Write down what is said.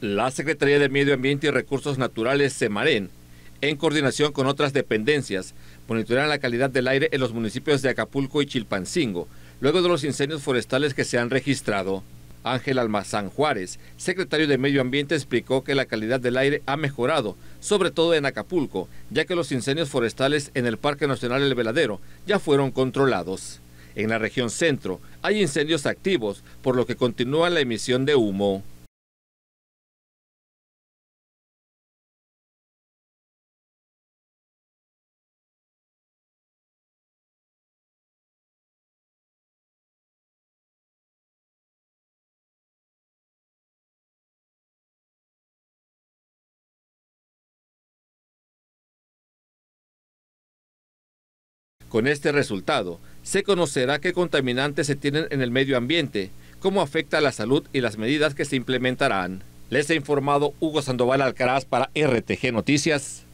La Secretaría de Medio Ambiente y Recursos Naturales, Semarén, en coordinación con otras dependencias, monitorean la calidad del aire en los municipios de Acapulco y Chilpancingo, luego de los incendios forestales que se han registrado. Ángel Almazán Juárez, secretario de Medio Ambiente, explicó que la calidad del aire ha mejorado, sobre todo en Acapulco, ya que los incendios forestales en el Parque Nacional El Veladero ya fueron controlados. En la región centro hay incendios activos, por lo que continúa la emisión de humo. Con este resultado, se conocerá qué contaminantes se tienen en el medio ambiente, cómo afecta la salud y las medidas que se implementarán. Les ha informado Hugo Sandoval Alcaraz para RTG Noticias.